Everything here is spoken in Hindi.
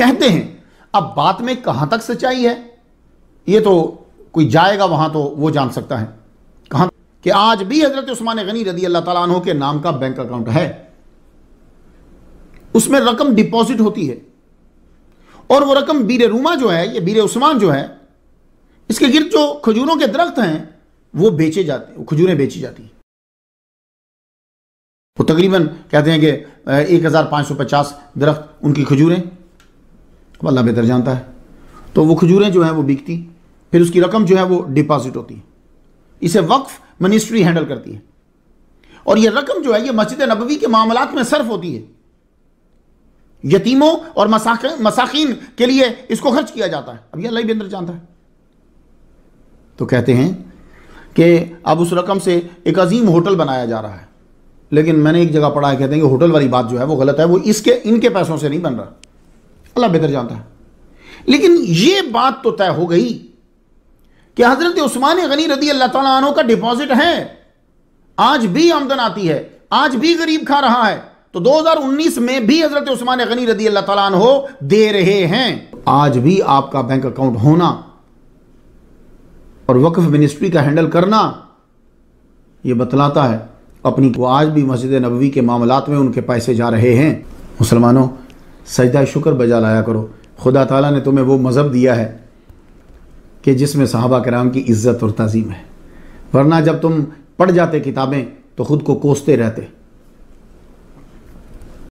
कहते हैं अब बात में कहां तक सच्चाई है ये तो कोई जाएगा वहां तो वो जान सकता है कहां कि आज भी हजरत उस्मान गनी रदी अल्लाह तला के नाम का बैंक अकाउंट है उसमें रकम डिपॉजिट होती है और वो रकम बीर रूमा जो है ये बीर उस्मान जो है इसके गिर जो खजूरों के दरख्त हैं वो बेचे जाते हैं खजूरें बेची जाती हैं वो तकरीबन कहते हैं कि एक हज़ार पांच सौ पचास दरख्त उनकी खजूरें तो अल्लाह बेहतर जानता है तो वो खजूरें जो हैं वो बिकती फिर उसकी रकम जो है वो डिपॉजिट होती है इसे वक्फ मिनिस्ट्री हैंडल करती है और ये रकम जो है ये मस्जिद नबवी के मामला में सर्फ होती है यतीमों और मसाखीन के लिए इसको खर्च किया जाता है अब यह अल्लाह बेहतर जानता है तो कहते हैं कि अब उस रकम से एक अजीम होटल बनाया जा रहा है लेकिन मैंने एक जगह पढ़ा है कहते हैं कि होटल वाली बात जो है वो गलत है वो इसके इनके पैसों से नहीं बन रहा अल्लाह बेहतर जानता है लेकिन यह बात तो तय हो गई कि हजरत उस्मान गनी रदी अल्लाह तला का डिपॉजिट है आज भी आमदन आती है आज भी गरीब खा रहा है तो 2019 में भी हजरत उस्मान गनी रदी अल्लाह तला दे रहे हैं आज भी आपका बैंक अकाउंट होना और वक्फ मिनिस्ट्री का हैंडल करना यह बतलाता है अपनी को आज भी मस्जिद नबवी के मामला में उनके पैसे जा रहे हैं मुसलमानों सजदा शुक्र बजा लाया करो खुदा ताला ने तुम्हें वो मज़हब दिया है कि जिसमें साहबा कराम की इज़्ज़त और तज़ीम है वरना जब तुम पढ़ जाते किताबें तो ख़ुद को कोसते रहते